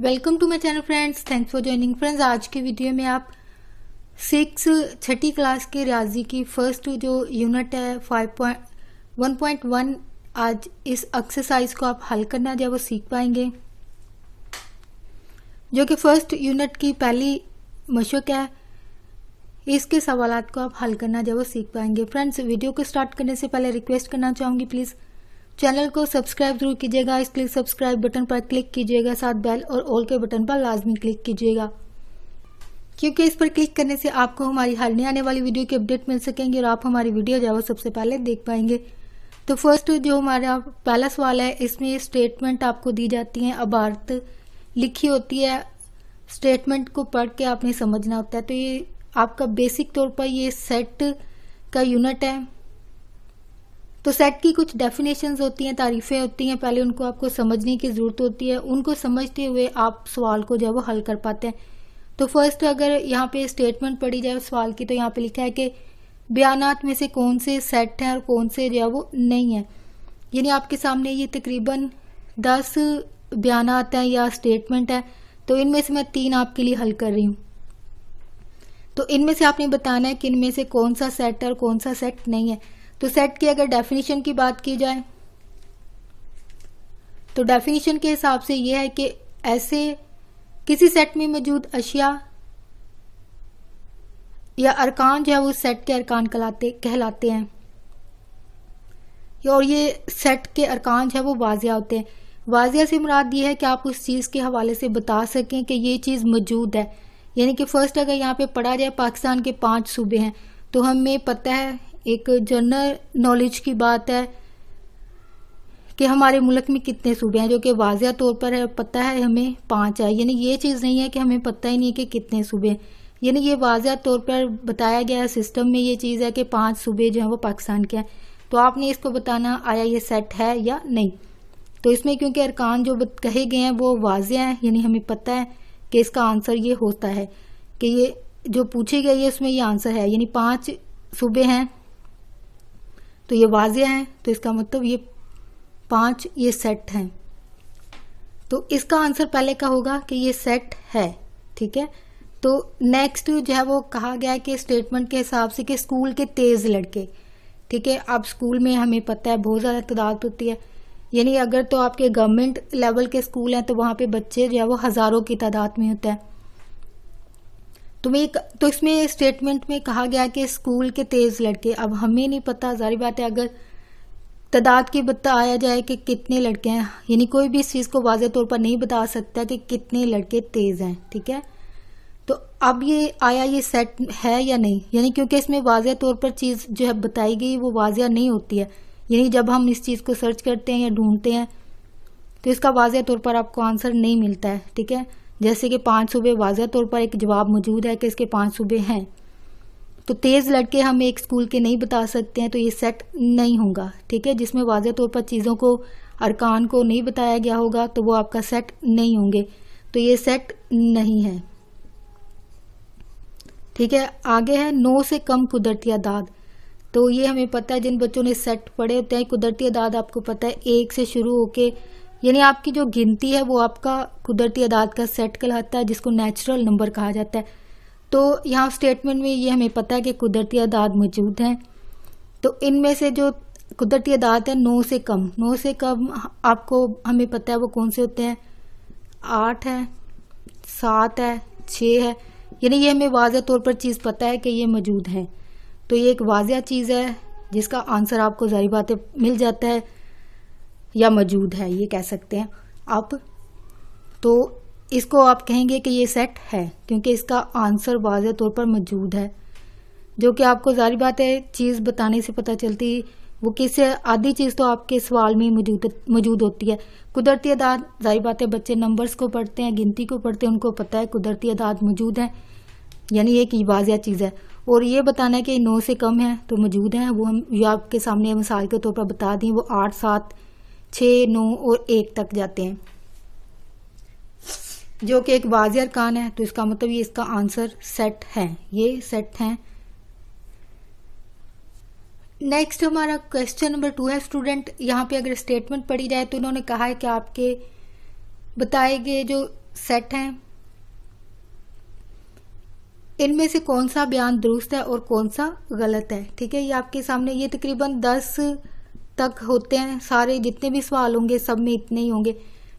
welcome to my channel friends thanks for joining friends आज के video में आप सिक्स छठी क्लास के रियाजी की फर्स्ट जो यूनिट है five point one point one आज इस एक्सरसाइज को आप हल करना जो वो सीख पाएंगे जो कि फर्स्ट यूनिट की पहली मशक है इसके सवाल को आप हल करना जो वो सीख पाएंगे फ्रेंड्स वीडियो को स्टार्ट करने से पहले रिक्वेस्ट करना चाहूंगी प्लीज़ चैनल को सब्सक्राइब जरूर कीजिएगा इसलिए सब्सक्राइब बटन पर क्लिक कीजिएगा साथ बेल और ऑल के बटन पर लाजमी क्लिक कीजिएगा क्योंकि इस पर क्लिक करने से आपको हमारी हर में आने वाली वीडियो के अपडेट मिल सकेंगे और आप हमारी वीडियो जो सबसे पहले देख पाएंगे तो फर्स्ट जो हमारा पहला सवाल है इसमें स्टेटमेंट आपको दी जाती है अभारत लिखी होती है स्टेटमेंट को पढ़ के आपने समझना होता है तो ये आपका बेसिक तौर पर ये सेट का यूनिट है तो सेट की कुछ डेफिनेशंस होती हैं तारीफें होती हैं पहले उनको आपको समझने की ज़रूरत होती है उनको समझते हुए आप सवाल को जो है वो हल कर पाते हैं तो फर्स्ट अगर यहाँ पे स्टेटमेंट पढ़ी जाए सवाल की तो यहाँ पे लिखा है कि बयानात में से कौन से सेट हैं और कौन से जो है वो नहीं है यानी आपके सामने ये तकरीबन दस बयान हैं या स्टेटमेंट है तो इनमें से मैं तीन आपके लिए हल कर रही हूँ तो इनमें से आपने बताना है कि इनमें से कौन सा सेट है और कौन सा सेट नहीं है तो सेट की अगर डेफिनेशन की बात की जाए तो डेफिनेशन के हिसाब से यह है कि ऐसे किसी सेट में मौजूद अशिया या अरकान जो है वो सेट के अरकान कहलाते कहलाते हैं और ये सेट के अरकान जो है वो वाजिया होते हैं वाजिया से मुराद ये है कि आप उस चीज़ के हवाले से बता सकें कि ये चीज़ मौजूद है यानी कि फर्स्ट अगर यहाँ पे पढ़ा जाए पाकिस्तान के पांच सूबे हैं तो हमें पता है एक जनरल नॉलेज की बात है कि हमारे मुल्क में कितने सूबे हैं जो कि वाजिया तौर पर है पता है हमें पांच है यानी ये चीज़ नहीं है कि हमें पता ही नहीं है कि कितने सूबे यानी ये वाजिया तौर पर बताया गया सिस्टम में ये चीज़ है कि पांच सूबे जो हैं वो पाकिस्तान के हैं तो आपने इसको बताना आया ये सेट है या नहीं तो इसमें क्योंकि अरकान जो कहे गए हैं वो वाजिया हैं यानी हमें पता है कि इसका आंसर ये होता है कि ये जो पूछी गई है उसमें ये आंसर है यानी पाँच सूबे हैं तो ये वाजिया है तो इसका मतलब ये पांच ये सेट हैं तो इसका आंसर पहले का होगा कि ये सेट है ठीक है तो नेक्स्ट जो है वो कहा गया है कि स्टेटमेंट के हिसाब से कि स्कूल के तेज लड़के ठीक है अब स्कूल में हमें पता है बहुत ज़्यादा तादाद होती है यानी अगर तो आपके गवर्नमेंट लेवल के स्कूल हैं तो वहां पे बच्चे जो है वो हज़ारों की तादाद में होते हैं तो मैं तो इसमें स्टेटमेंट में कहा गया कि स्कूल के तेज लड़के अब हमें नहीं पता जारी बात है अगर तादाद की बताया जाए कि कितने लड़के हैं यानी कोई भी इस चीज़ को वाजह तौर पर नहीं बता सकता कि कितने लड़के तेज़ हैं ठीक है तो अब ये आया ये सेट है या नहीं यानी क्योंकि इसमें वाजह तौर पर चीज़ जो है बताई गई वो वाजिया नहीं होती है यानी जब हम इस चीज़ को सर्च करते हैं या ढूंढते हैं तो इसका वाजह तौर पर आपको आंसर नहीं मिलता है ठीक है जैसे कि पांच सूबे वाजह तौर पर एक जवाब मौजूद है कि इसके पांच सूबे हैं तो तेज़ लड़के हम एक स्कूल के नहीं बता सकते हैं तो ये सेट नहीं होगा ठीक है जिसमें वाजह तौर पर चीज़ों को अरकान को नहीं बताया गया होगा तो वो आपका सेट नहीं होंगे तो ये सेट नहीं है ठीक है आगे है नौ से कम कुदरती अदाद तो ये हमें पता है जिन बच्चों ने सेट पढ़े होते हैं कुदरती अदाद आपको पता है एक से शुरू होके यानी आपकी जो गिनती है वो आपका कुदरती अदाद का सेट कहलाता है जिसको नेचुरल नंबर कहा जाता है तो यहाँ स्टेटमेंट में ये हमें पता है कि कुदरती अदाद मौजूद हैं तो इनमें से जो कुदरती अदात है नौ से कम नौ से कम आपको हमें पता है वो कौन से होते हैं आठ है सात है छः है यानी ये हमें वाजह तौर पर चीज़ पता है कि ये मौजूद है तो ये एक वाजिया चीज़ है जिसका आंसर आपको जारी बातें मिल जाता है या मौजूद है ये कह सकते हैं आप तो इसको आप कहेंगे कि ये सेट है क्योंकि इसका आंसर वाज तौर पर मौजूद है जो कि आपको जारी बात है चीज़ बताने से पता चलती वो किस आधी चीज़ तो आपके सवाल में मौजूद मौजूद होती है कुदरती अदाद जारी बात है बच्चे नंबर्स को पढ़ते हैं गिनती को पढ़ते हैं उनको पता है कुदरती अदाद मौजूद है यानी एक वाजिया चीज़ है और ये बताना है कि नौ से कम है तो मौजूद है वो हम आपके सामने मिसाल के तौर पर बता दें वो आठ सात छः नौ और एक तक जाते हैं जो कि एक वाज अरकान है तो इसका मतलब ये इसका आंसर सेट है ये सेट है नेक्स्ट हमारा क्वेश्चन नंबर टू है स्टूडेंट यहाँ पे अगर स्टेटमेंट पढ़ी जाए तो उन्होंने कहा है कि आपके बताए गए जो सेट हैं इनमें से कौन सा बयान दुरुस्त है और कौन सा गलत है ठीक है ये आपके सामने ये तकरीबन दस तक होते हैं सारे जितने भी सवाल होंगे सब में इतने ही होंगे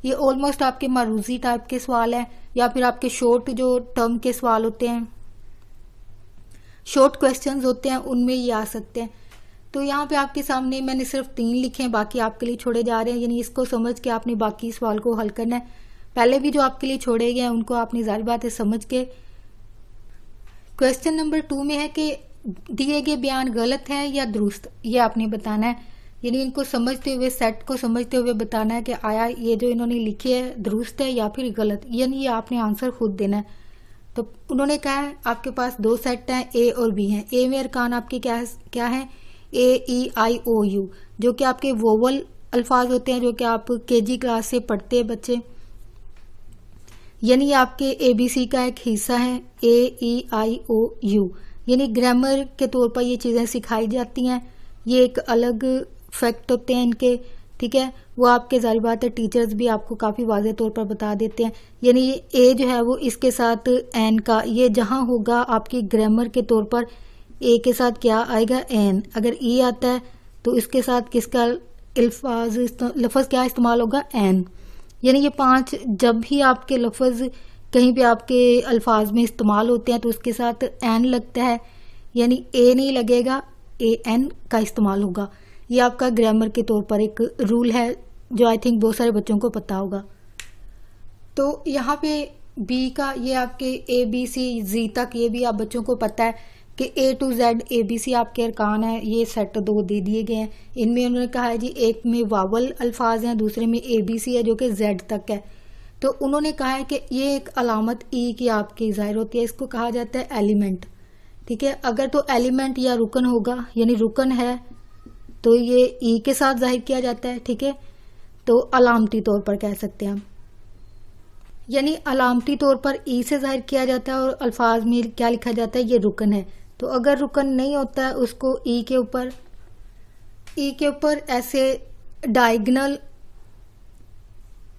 ये ऑलमोस्ट आपके मारूजी टाइप के सवाल हैं या फिर आपके शॉर्ट जो टर्म के सवाल होते हैं शॉर्ट क्वेश्चंस होते हैं उनमें ये आ सकते हैं तो यहाँ पे आपके सामने मैंने सिर्फ तीन लिखे हैं बाकी आपके लिए छोड़े जा रहे हैं यानी इसको समझ के आपने बाकी सवाल को हल करना है पहले भी जो आपके लिए छोड़े गए हैं उनको आपने जारी बातें समझ के क्वेश्चन नंबर टू में है कि दिए गए बयान गलत है या दुरुस्त ये आपने बताना है यानी इनको समझते हुए सेट को समझते हुए बताना है कि आया ये जो इन्होंने लिखी है दुरुस्त है या फिर गलत यानी ये आपने आंसर खुद देना है तो उन्होंने कहा है आपके पास दो सेट हैं ए और बी हैं ए में अरकान आपके क्या क्या है ए ई आई ओ यू जो कि आपके वोवल अल्फाज होते हैं जो कि आप के जी क्लास से पढ़ते हैं बच्चे यानी आपके ए बी सी का एक हिस्सा है ए ई आई ओ यू यानी ग्रामर के तौर पर ये चीज़ें सिखाई जाती हैं ये एक अलग फैक्ट होते हैं इनके ठीक है वो आपके जारी बात है टीचर्स भी आपको काफ़ी वाजे तौर पर बता देते हैं यानी ये ए जो है वो इसके साथ एन का ये जहां होगा आपकी ग्रामर के तौर पर ए के साथ क्या आएगा एन अगर ई e आता है तो इसके साथ किसका अल्फाज लफज क्या इस्तेमाल होगा एन यानी ये पांच जब भी आपके लफज कहीं पे आपके अल्फाज में इस्तेमाल होते हैं तो उसके साथ एन लगता है यानी ए नहीं लगेगा ए एन का इस्तेमाल होगा ये आपका ग्रामर के तौर पर एक रूल है जो आई थिंक बहुत सारे बच्चों को पता होगा तो यहाँ पे बी का ये आपके ए बी सी जी तक ये भी आप बच्चों को पता है कि A to Z A B C आपके अरकान है ये सेट दो दे दिए गए हैं इनमें उन्होंने कहा है जी एक में वावल अल्फाज हैं दूसरे में ए बी सी है जो कि जेड तक है तो उन्होंने कहा है कि ये एक अलामत ई e की आपकी ज़ाहिर होती है इसको कहा जाता है एलिमेंट ठीक है अगर तो एलिमेंट या रुकन होगा यानी रुकन है तो ये ई e के साथ जाहिर किया जाता है ठीक है तो अलामती तौर पर कह सकते हैं हम यानी अलामती तौर पर ई e से जाहिर किया जाता है और अल्फाज में क्या लिखा जाता है ये रुकन है तो अगर रुकन नहीं होता है उसको ई e के ऊपर ई के ऊपर ऐसे डायगनल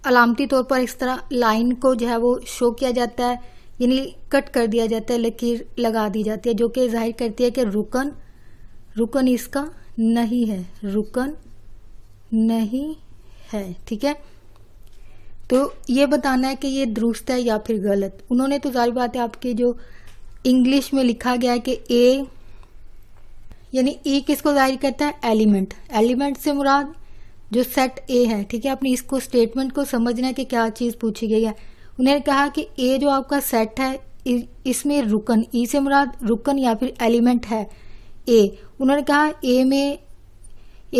अलामती तौर पर इस तरह लाइन को जो है वो शो किया जाता है यानी कट कर दिया जाता है लकीर लगा दी जाती है जो कि जाहिर करती है कि रुकन रुकन इसका नहीं है रुकन नहीं है ठीक है तो ये बताना है कि ये दुरुस्त है या फिर गलत उन्होंने तो जारी बात है आपके जो इंग्लिश में लिखा गया है कि ए यानी ए e किसको जाहिर करता है एलिमेंट एलिमेंट से मुराद जो सेट ए है ठीक है आपने इसको स्टेटमेंट को समझना है कि क्या चीज पूछी गई है उन्होंने कहा कि ए जो आपका सेट है इसमें रुकन ई e से मुराद रुकन या फिर एलिमेंट है ए उन्होंने कहा ए में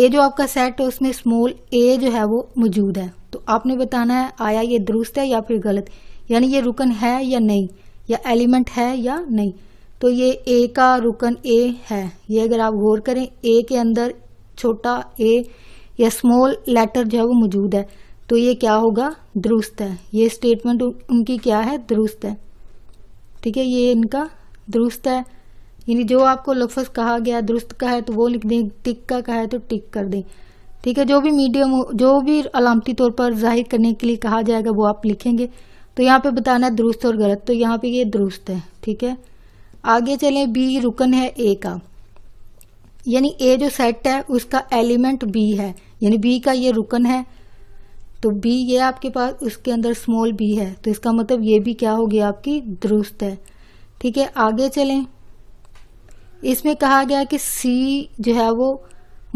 ए जो आपका सेट है उसमें स्मॉल ए जो है वो मौजूद है तो आपने बताना है आया ये दुरुस्त है या फिर गलत यानी ये रुकन है या नहीं या एलिमेंट है या नहीं तो ये ए का रुकन ए है ये अगर आप गौर करें ए के अंदर छोटा ए या स्मॉल लेटर जो है वो मौजूद है तो ये क्या होगा दुरुस्त है ये स्टेटमेंट उनकी क्या है दुरुस्त है ठीक है ये इनका दुरुस्त है यानी जो आपको लफ्ज़ कहा गया दुरुस्त का है तो वो लिख दें टिक का कहा है तो टिक कर दें ठीक है जो भी मीडियम जो भी अलामती तौर पर जाहिर करने के लिए कहा जाएगा वो आप लिखेंगे तो यहाँ पे बताना है दुरुस्त और गलत तो यहाँ पे ये दुरुस्त है ठीक है आगे चले बी रुकन है ए का यानी ए जो सेट है उसका एलिमेंट बी है यानी बी का ये रुकन है तो बी ये आपके पास उसके अंदर स्मॉल बी है तो इसका मतलब ये भी क्या हो गया आपकी दुरुस्त है ठीक है आगे चलें इसमें कहा गया कि सी जो है वो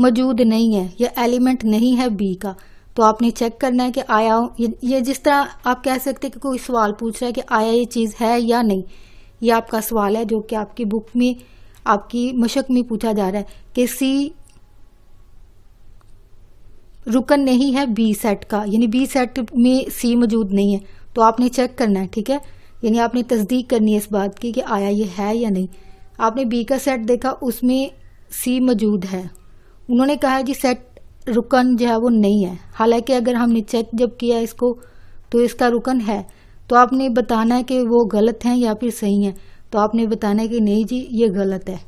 मौजूद नहीं है या एलिमेंट नहीं है बी का तो आपने चेक करना है कि आया ये, ये जिस तरह आप कह सकते हैं कि कोई सवाल पूछ रहा है कि आया ये चीज़ है या नहीं ये आपका सवाल है जो कि आपकी बुक में आपकी मशक में पूछा जा रहा है कि सी रुकन नहीं है बी सेट का यानी बी सेट में सी मौजूद नहीं है तो आपने चेक करना है ठीक है यानी आपने तस्दीक करनी है इस बात की कि आया ये है या नहीं आपने बी का सेट देखा उसमें सी मौजूद है उन्होंने कहा जी सेट रुकन जो है वो नहीं है हालांकि अगर हमने चेक जब किया इसको तो इसका रुकन है तो आपने बताना है कि वो गलत हैं या फिर सही हैं तो आपने बताना है कि नहीं जी ये गलत है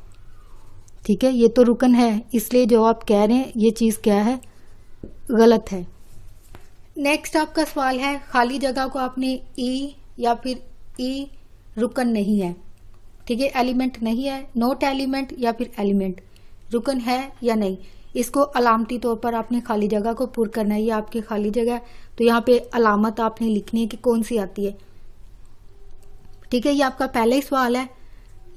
ठीक है ये तो रुकन है इसलिए जो आप कह रहे हैं ये चीज़ क्या है गलत है नेक्स्ट आपका सवाल है खाली जगह को आपने ई e या फिर ई e रुकन नहीं है ठीक है एलिमेंट नहीं है नोट एलिमेंट या फिर एलिमेंट रुकन है या नहीं इसको अलामती तौर पर आपने खाली जगह को पूर करना है ये आपकी खाली जगह तो यहाँ पे अलामत आपने लिखनी है कि कौन सी आती है ठीक है ये आपका पहला ही सवाल है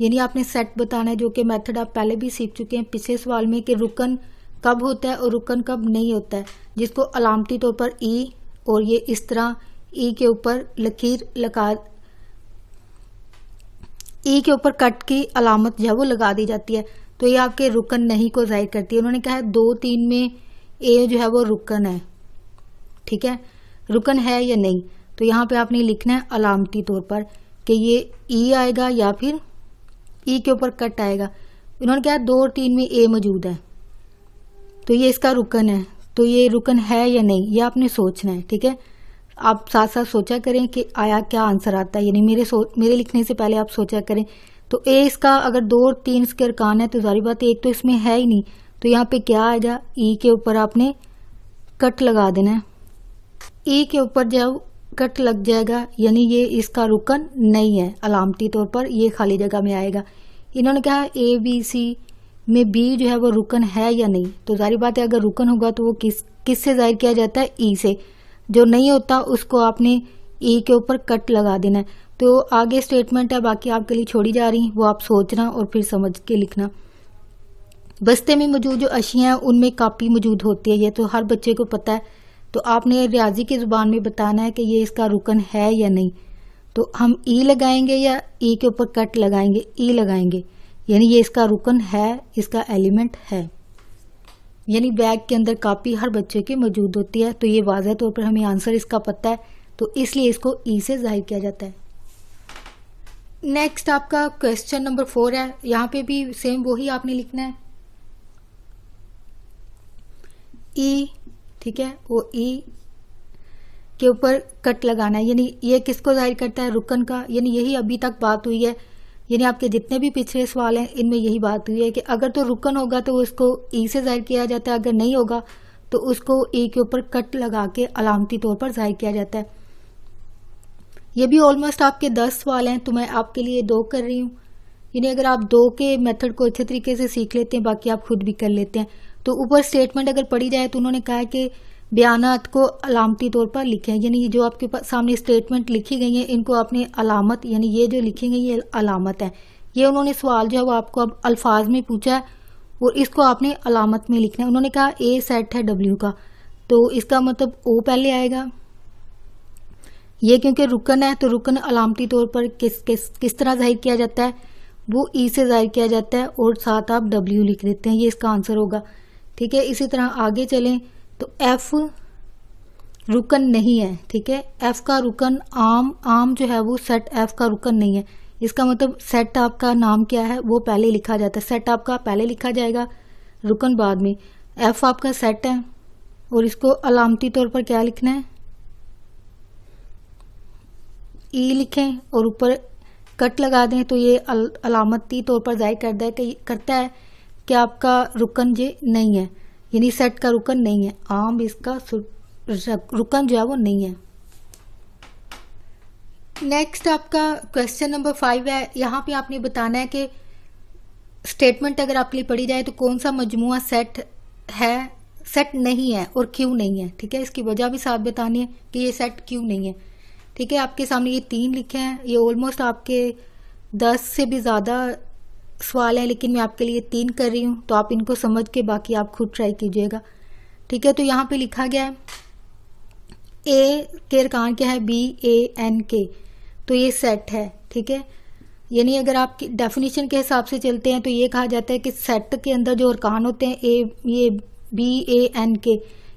यानी आपने सेट बताना है जो कि मेथड आप पहले भी सीख चुके हैं पिछले सवाल में कि रुकन कब होता है और रुकन कब नहीं होता है जिसको अलामती तौर पर ई e और ये इस तरह ई e के ऊपर लकीर लगा ई के ऊपर कट की अलामत जो है वो लगा दी जाती है तो ये आपके रुकन नहीं को जाहिर करती है उन्होंने कहा है दो तीन में ए जो है वो रुकन है ठीक है रुकन है या नहीं तो यहाँ पे आपने लिखना है अलामती तौर पर कि ये ई आएगा या फिर ई के ऊपर कट आएगा इन्होंने कहा दो और तीन में ए मौजूद है तो ये इसका रुकन है तो ये रुकन है या नहीं ये आपने सोचना है ठीक है आप साथ साथ सोचा करें कि आया क्या आंसर आता है यानी मेरे मेरे लिखने से पहले आप सोचा करें तो ए इसका अगर दो और तीन इसके अरकान है तो जारी बात एक तो इसमें है ही नहीं तो यहाँ पे क्या आएगा ई e के ऊपर आपने कट लगा देना है ई e के ऊपर जब कट लग जाएगा यानी ये इसका रुकन नहीं है अलामती तौर पर ये खाली जगह में आएगा इन्होंने कहा ए बी सी में बी जो है वो रुकन है या नहीं तो जारी बात है अगर रुकन होगा तो वो किस किस से जाहिर किया जाता है ई e से जो नहीं होता उसको आपने ई के ऊपर कट लगा देना है तो आगे स्टेटमेंट है बाकी आपके लिए छोड़ी जा रही वो आप सोचना और फिर समझ के लिखना बस्ते में मौजूद जो अशियाँ हैं उनमें कापी मौजूद होती है ये तो हर बच्चे को पता है तो आपने रियाजी की ज़ुबान में बताना है कि ये इसका रुकन है या नहीं तो हम ई लगाएंगे या ई के ऊपर कट लगाएंगे ई लगाएंगे यानी ये इसका रुकन है इसका एलिमेंट है यानी बैग के अंदर कापी हर बच्चे की मौजूद होती है तो ये वाजह तौर पर हमें आंसर इसका पता है तो इसलिए इसको ई e से जाहिर किया जाता है नेक्स्ट आपका क्वेश्चन नंबर फोर है यहाँ पे भी सेम वही आपने लिखना है ई e, ठीक है वो ई e के ऊपर कट लगाना है यानी ये किसको जाहिर करता है रुकन का यानी यही अभी तक बात हुई है यानी आपके जितने भी पिछले सवाल हैं इनमें यही बात हुई है कि अगर तो रुकन होगा तो उसको ई e से जाहिर किया जाता है अगर नहीं होगा तो उसको ई e के ऊपर कट लगा के अलामती तौर पर जाहिर किया जाता है ये भी ऑलमोस्ट आपके दस सवाल हैं तो मैं आपके लिए दो कर रही हूँ यानी अगर आप दो के मेथड को अच्छे तरीके से सीख लेते हैं बाकी आप खुद भी कर लेते हैं तो ऊपर स्टेटमेंट अगर पढ़ी जाए तो उन्होंने कहा कि बयानात को अलामती तौर पर लिखे हैं यानी ये जो आपके पास सामने स्टेटमेंट लिखी गई है इनको आपने अलामत यानी ये जो लिखी गई ये अलामत है ये उन्होंने सवाल जो है वो आपको अब अल्फाज में पूछा है और इसको आपने अलामत में लिखना है उन्होंने कहा ए सेट है डब्ल्यू का तो इसका मतलब ओ पहले आएगा ये क्योंकि रुकन है तो रुकन अलामती तौर पर किस किस किस तरह जाहिर किया जाता है वो ई से जाहिर किया जाता है और साथ आप डब्ल्यू लिख देते हैं ये इसका आंसर होगा ठीक है इसी तरह आगे चलें तो एफ रुकन नहीं है ठीक है एफ का रुकन आम आम जो है वो सेट एफ का रुकन नहीं है इसका मतलब सेट आपका नाम क्या है वो पहले लिखा जाता है सेट आपका पहले लिखा जाएगा रुकन बाद में एफ आपका सेट है और इसको अलामती तौर पर क्या लिखना है ई e लिखें और ऊपर कट लगा दें तो ये अल, अलामती तौर पर जाहिर करता है कि करता है कि आपका रुकन ये नहीं है यानी सेट का रुकन नहीं है आम इसका रुकन जो है वो नहीं है नेक्स्ट आपका क्वेश्चन नंबर फाइव है यहाँ पे आपने बताना है कि स्टेटमेंट अगर आपके लिए पढ़ी जाए तो कौन सा मजमुआ सेट है सेट नहीं है और क्यों नहीं है ठीक है इसकी वजह भी साथ बतानी है कि ये सेट क्यों नहीं है ठीक है आपके सामने ये तीन लिखे हैं ये ऑलमोस्ट आपके दस से भी ज़्यादा सवाल है लेकिन मैं आपके लिए तीन कर रही हूं तो आप इनको समझ के बाकी आप खुद ट्राई कीजिएगा ठीक है तो यहाँ पे लिखा गया है ए के रकान क्या है बी ए एन के तो ये सेट है ठीक है यानी अगर आप डेफिनेशन के हिसाब से चलते हैं तो ये कहा जाता है कि सेट के अंदर जो अरकान होते हैं ए ये बी ए एन के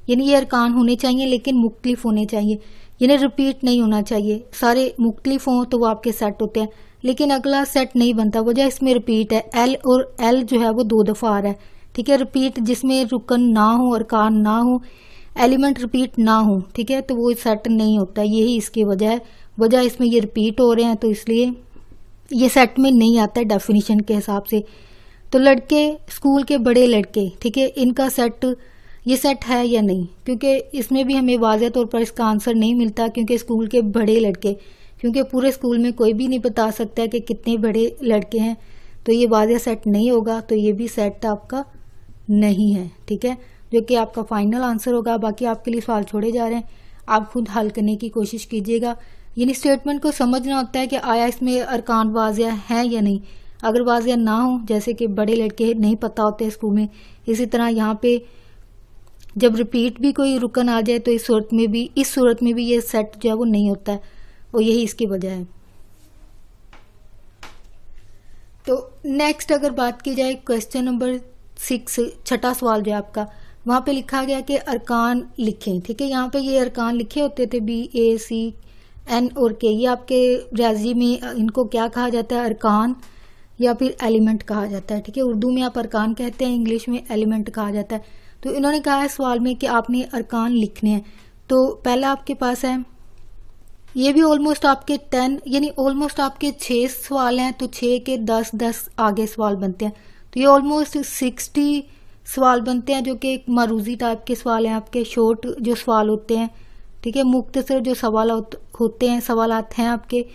यानी ये अरकान होने चाहिए लेकिन मुख्तलिफ होने चाहिए यानी रिपीट नहीं होना चाहिए सारे मुख्तलिफ हों तो वो आपके सेट होते हैं लेकिन अगला सेट नहीं बनता वजह इसमें रिपीट है एल और एल जो है वो दो दफ़ा आ रहा है ठीक है रिपीट जिसमें रुकन ना हो और कान ना हो एलिमेंट रिपीट ना हो ठीक है तो वो सेट नहीं होता यही इसकी वजह है वजह इसमें ये रिपीट हो रहे हैं तो इसलिए ये सेट में नहीं आता डेफिनेशन के हिसाब से तो लड़के स्कूल के बड़े लड़के ठीक है इनका सेट ये सेट है या नहीं क्योंकि इसमें भी हमें वाजह तौर पर इसका आंसर नहीं मिलता क्योंकि स्कूल के बड़े लड़के क्योंकि पूरे स्कूल में कोई भी नहीं बता सकता कि कितने बड़े लड़के हैं तो ये वाजह सेट नहीं होगा तो ये भी सेट तो आपका नहीं है ठीक है जो कि आपका फाइनल आंसर होगा बाकी आपके लिए सवाल छोड़े जा रहे हैं आप खुद हल करने की कोशिश कीजिएगा यानी स्टेटमेंट को समझना होता है कि आया इसमें अरकान वाजिया है या नहीं अगर वाजिया ना हो जैसे कि बड़े लड़के नहीं पता होते स्कूल में इसी तरह यहाँ पे जब रिपीट भी कोई रुकन आ जाए तो इस सूरत में भी इस सूरत में भी ये सेट जो है वो नहीं होता है और यही इसकी वजह है तो नेक्स्ट अगर बात की जाए क्वेश्चन नंबर सिक्स छठा सवाल जो है आपका वहां पे लिखा गया कि अरकान लिखें ठीक है यहाँ पे ये अरकान लिखे होते थे बी ए सी एन और के ये आपके रियाजी में इनको क्या कहा जाता है अरकान या फिर एलिमेंट कहा जाता है ठीक है उर्दू में आप अरकान कहते हैं इंग्लिश में एलिमेंट कहा जाता है तो इन्होंने कहा है सवाल में कि आपने अरकान लिखने हैं तो पहला आपके पास है ये भी ऑलमोस्ट आपके टेन यानी ऑलमोस्ट आपके छह सवाल हैं तो छह के दस दस आगे सवाल बनते हैं तो ये ऑलमोस्ट सिक्सटी सवाल बनते हैं जो कि एक मारूजी टाइप के सवाल हैं आपके शॉर्ट जो सवाल होते हैं ठीक है मुख्तसर जो सवाल होते हैं सवाल हैं आपके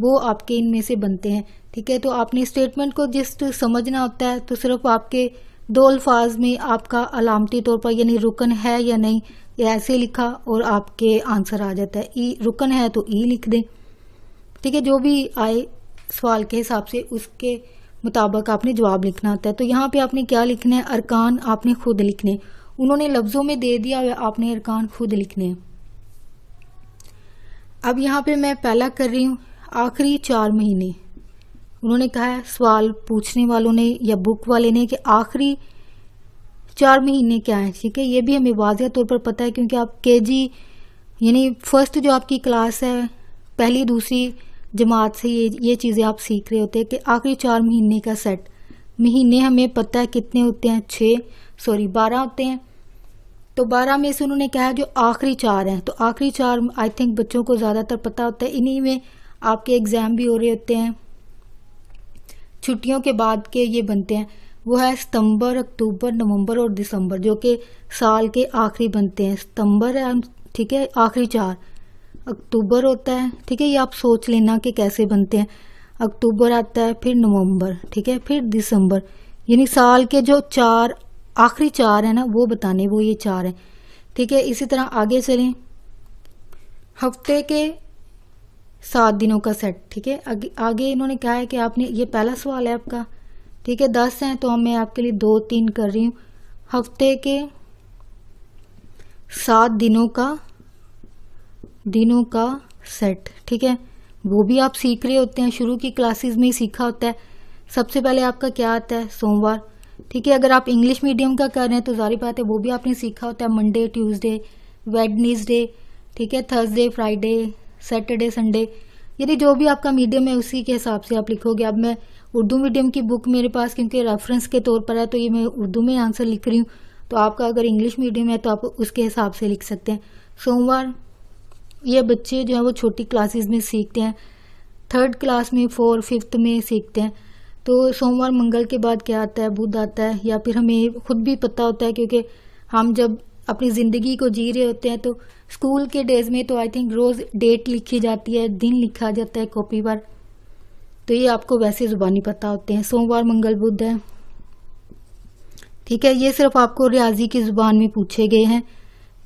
वो आपके इनमें से बनते हैं ठीक है तो आपने स्टेटमेंट को जिस समझना होता है तो सिर्फ आपके दो अल्फाज में आपका अलामती तौर पर यानी रुकन है या नहीं ऐसे लिखा और आपके आंसर आ जाता है ई रुकन है तो ई लिख दें ठीक है जो भी आए सवाल के हिसाब से उसके मुताबिक आपने जवाब लिखना होता है तो यहाँ पे आपने क्या लिखना है अरकान आपने खुद लिखने उन्होंने लफ्जों में दे दिया हुआ आपने अरकान खुद लिखने अब यहाँ पे मैं पहला कर रही हूं आखिरी चार महीने उन्होंने कहा है सवाल पूछने वालों ने या बुक वाले ने कि आखिरी चार महीने क्या है ठीक है ये भी हमें वाजह तौर पर पता है क्योंकि आप के जी यानी फर्स्ट जो आपकी क्लास है पहली दूसरी जमात से ये ये चीज़ें आप सीख रहे होते हैं कि आखिरी चार महीने का सेट महीने हमें पता है कितने होते हैं छः सॉरी बारह होते हैं तो बारह में से उन्होंने कहा जो आखिरी चार हैं तो आखिरी चार आई थिंक बच्चों को ज़्यादातर पता होता है इन्हीं में आपके एग्ज़ाम भी हो रहे होते हैं छुट्टियों के बाद के ये बनते हैं वो है सितंबर अक्टूबर नवंबर और दिसंबर जो कि साल के आखिरी बनते हैं सितंबर है ठीक है आखिरी चार अक्टूबर होता है ठीक है ये आप सोच लेना कि कैसे बनते हैं अक्टूबर आता है फिर नवंबर ठीक है फिर दिसंबर यानी साल के जो चार आखिरी चार है ना वो बताने वो ये चार है ठीक है इसी तरह आगे चलें हफ्ते के सात दिनों का सेट ठीक है आगे, इन्होंने कहा है कि आपने ये पहला सवाल है आपका ठीक है दस हैं तो मैं आपके लिए दो तीन कर रही हूँ हफ्ते के सात दिनों का दिनों का सेट ठीक है वो भी आप सीख रहे होते हैं शुरू की क्लासेस में ही सीखा होता है सबसे पहले आपका क्या आता है सोमवार ठीक है अगर आप इंग्लिश मीडियम का कर रहे हैं तो जारी बात है वो भी आपने सीखा होता है मंडे ट्यूजडे वेडनेसडे ठीक है थर्सडे फ्राइडे सैटरडे संडे यानी जो भी आपका मीडियम है उसी के हिसाब से आप लिखोगे अब मैं उर्दू मीडियम की बुक मेरे पास क्योंकि रेफरेंस के तौर पर है तो ये मैं उर्दू में आंसर लिख रही हूँ तो आपका अगर इंग्लिश मीडियम है तो आप उसके हिसाब से लिख सकते हैं सोमवार ये बच्चे जो है वो छोटी क्लासेस में सीखते हैं थर्ड क्लास में फोर्थ फिफ्थ में सीखते हैं तो सोमवार मंगल के बाद क्या आता है बुध आता है या फिर हमें खुद भी पता होता है क्योंकि हम जब अपनी ज़िंदगी को जी रहे होते हैं तो स्कूल के डेज़ में तो आई थिंक रोज़ डेट लिखी जाती है दिन लिखा जाता है कॉपी पर तो ये आपको वैसे ज़ुबानी पता होते हैं सोमवार मंगल बुद्ध है ठीक है ये सिर्फ आपको रियाजी की ज़ुबान में पूछे गए हैं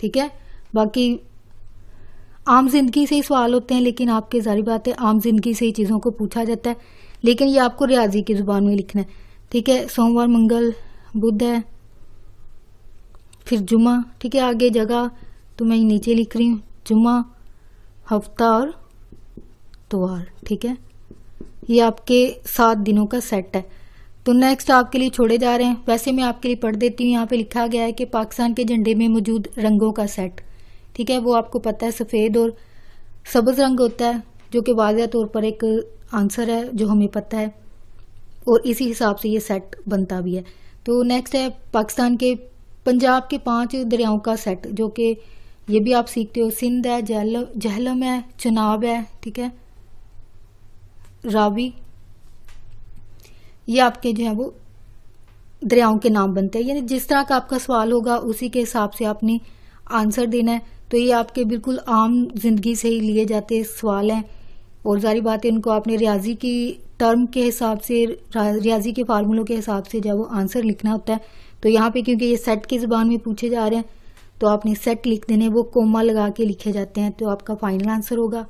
ठीक है बाकी आम जिंदगी से ही सवाल होते हैं लेकिन आपके सारी बात है आम जिंदगी से ही चीज़ों को पूछा जाता है लेकिन ये आपको रियाजी की ज़ुबान में लिखना है ठीक है सोमवार मंगल बुध है फिर जुमा ठीक है आगे जगह तो मैं नीचे लिख रही हूँ जुमा हफ्ता और तवार ठीक है ये आपके सात दिनों का सेट है तो नेक्स्ट आपके लिए छोड़े जा रहे हैं वैसे मैं आपके लिए पढ़ देती हूँ यहाँ पे लिखा गया है कि पाकिस्तान के झंडे में मौजूद रंगों का सेट ठीक है वो आपको पता है सफ़ेद और सब्ज रंग होता है जो कि वाजह तौर पर एक आंसर है जो हमें पता है और इसी हिसाब से ये सेट बनता भी है तो नेक्स्ट है पाकिस्तान के पंजाब के पांच दरियाओं का सेट जो कि ये भी आप सीखते हो सिंध है जहल जहलम है चुनाब है ठीक है रावी ये आपके जो है वो दरियाओं के नाम बनते हैं यानी जिस तरह का आपका सवाल होगा उसी के हिसाब से आपने आंसर देना है तो ये आपके बिल्कुल आम जिंदगी से ही लिए जाते सवाल हैं और जारी बात है इनको आपने रियाजी की टर्म के हिसाब से रियाजी के फार्मूलों के हिसाब से जो वो आंसर लिखना होता है तो यहाँ पे क्योंकि ये सेट की ज़बान में पूछे जा रहे हैं तो आपने सेट लिख देने वो कोमा लगा के लिखे जाते हैं तो आपका फाइनल आंसर होगा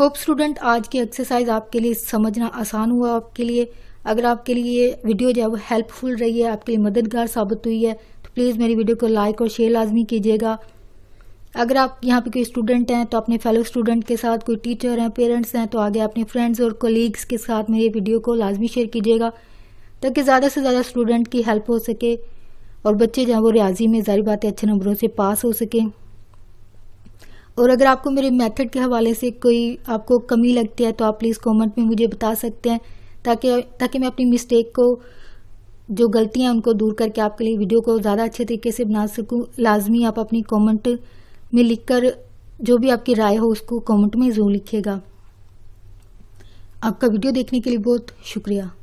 होप स्टूडेंट आज की एक्सरसाइज आपके लिए समझना आसान हुआ आपके लिए अगर आपके लिए ये वीडियो जो है वो हेल्पफुल रही है आपके लिए मददगार साबित हुई है तो प्लीज़ मेरी वीडियो को लाइक और शेयर लाजमी कीजिएगा अगर आप यहाँ पे कोई स्टूडेंट हैं तो अपने फेलो स्टूडेंट के साथ कोई टीचर हैं पेरेंट्स हैं तो आगे अपने फ्रेंड्स और कोलीग्स के साथ मेरी वीडियो को लाजमी शेयर कीजिएगा ताकि ज़्यादा से ज़्यादा स्टूडेंट की हेल्प हो सके और बच्चे जो हैं वो रियाजी में ज़ारी बातें अच्छे नंबरों से पास हो सकें और अगर आपको मेरे मेथड के हवाले से कोई आपको कमी लगती है तो आप प्लीज़ कमेंट में मुझे बता सकते हैं ताकि ताकि मैं अपनी मिस्टेक को जो गलतियाँ उनको दूर करके आपके लिए वीडियो को ज़्यादा अच्छे तरीके से बना सकूँ लाजमी आप अपनी कमेंट में लिखकर जो भी आपकी राय हो उसको कमेंट में ज़रूर लिखिएगा आपका वीडियो देखने के लिए बहुत शुक्रिया